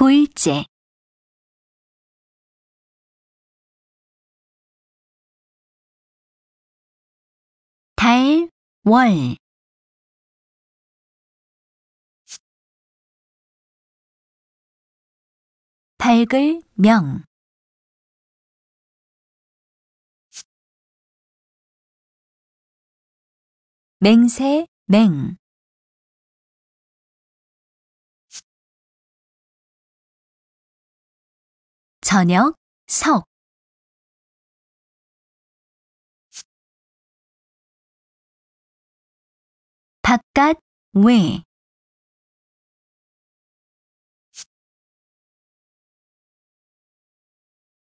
고일제 달, 월 밝을 명 맹세 맹 저녁, 석. 바깥, 외.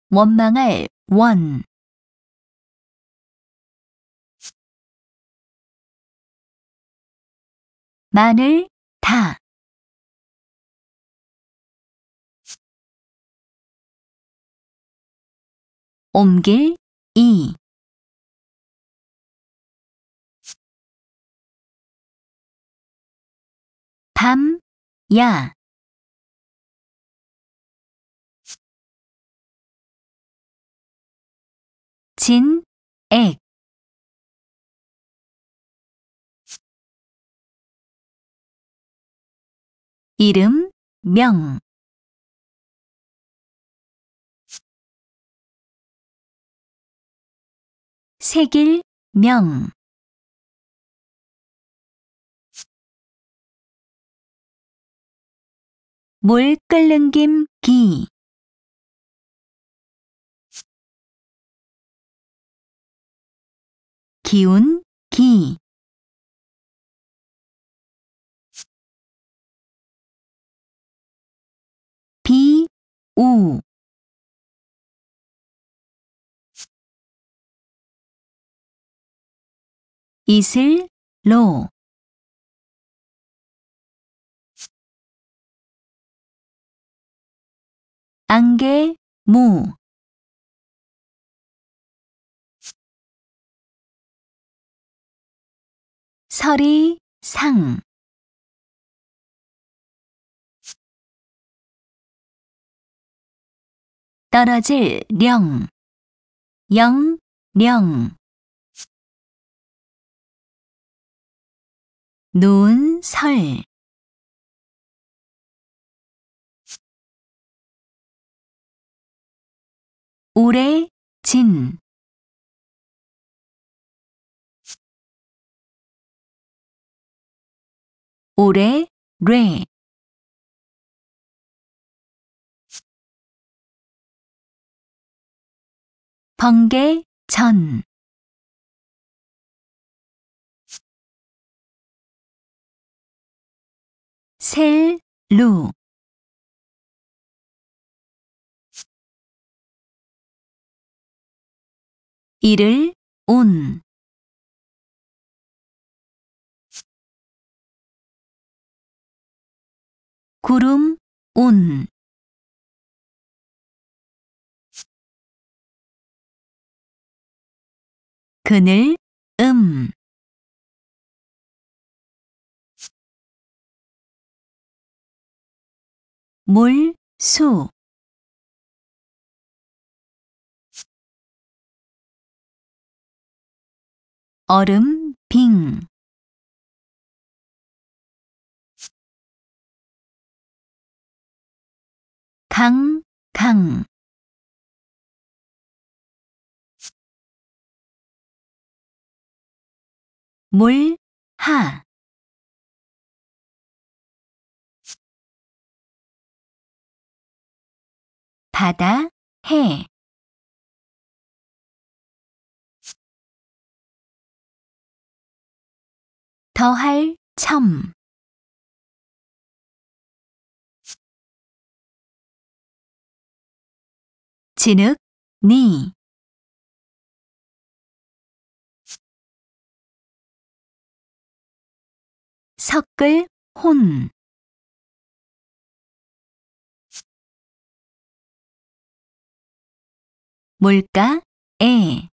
원망할, 원. 마늘, 다. 옮길 이 밤, 야 진, 액 이름, 명 세길 명물 끓는 김기 기운 기 비, 우 이슬로 안개 무 서리 상 떨어질 령 영령 논설 올해 진 올해 뢰 번개 전 셀루 이를 온 구름 온 그늘 음 몰, 수 얼음, 빙 강, 강 몰, 하 바다, 해. 더할 첨 진흙 니 섞을 혼 뭘까? 에.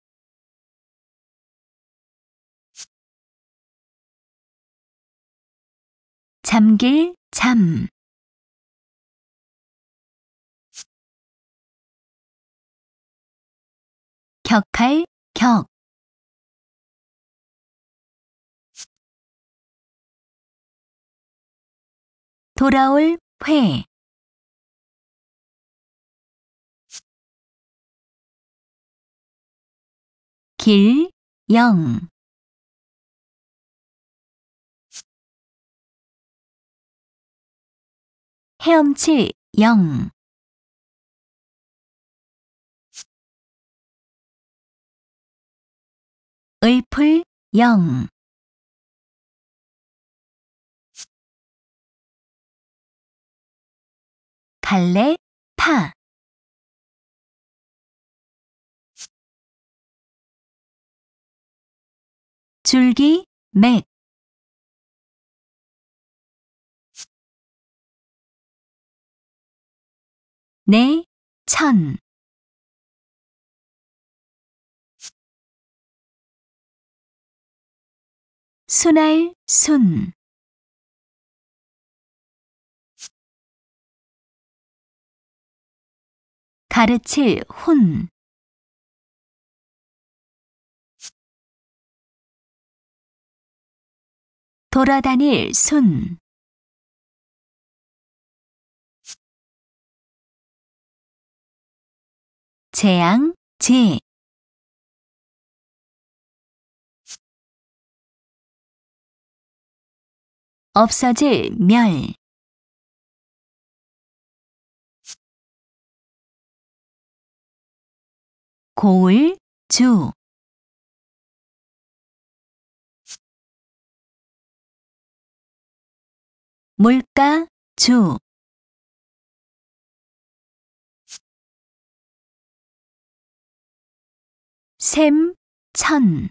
잠길 잠 격할 격 돌아올 회 길, 영. 헤엄칠, 영. 을풀, 영. 갈래, 파. 줄기, 맥. 네, 천. 순할, 순. 가르칠, 혼. 돌아다닐 손 재앙 재 없어질 멸 고을 주 물가 주 샘, 천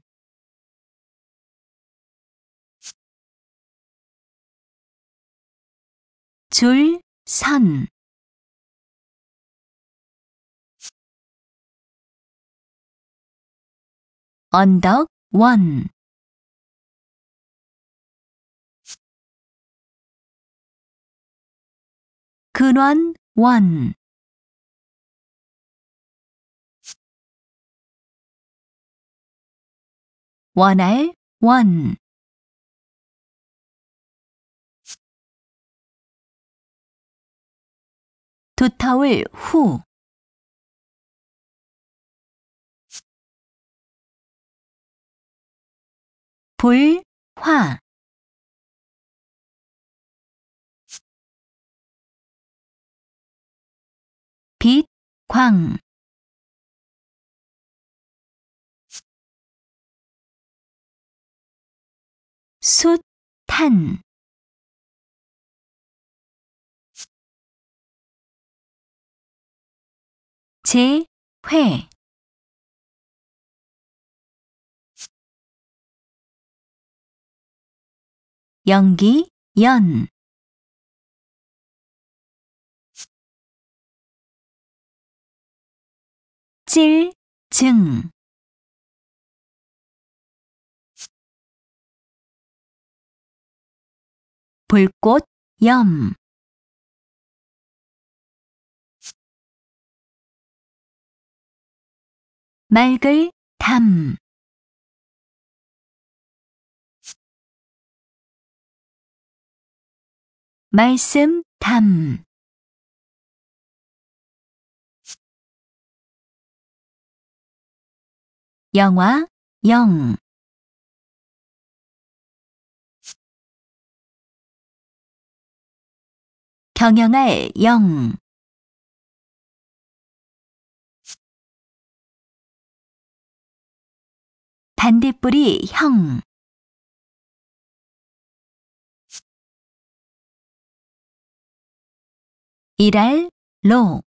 줄, 선 언덕, 원 근원 원 원할 원 두터울 후 불, 화광 숱탄 재회 연기 연 실증 불꽃 염 맑을 담 말씀 담 영화 영 경영할 영 반딧불이 형 일할 로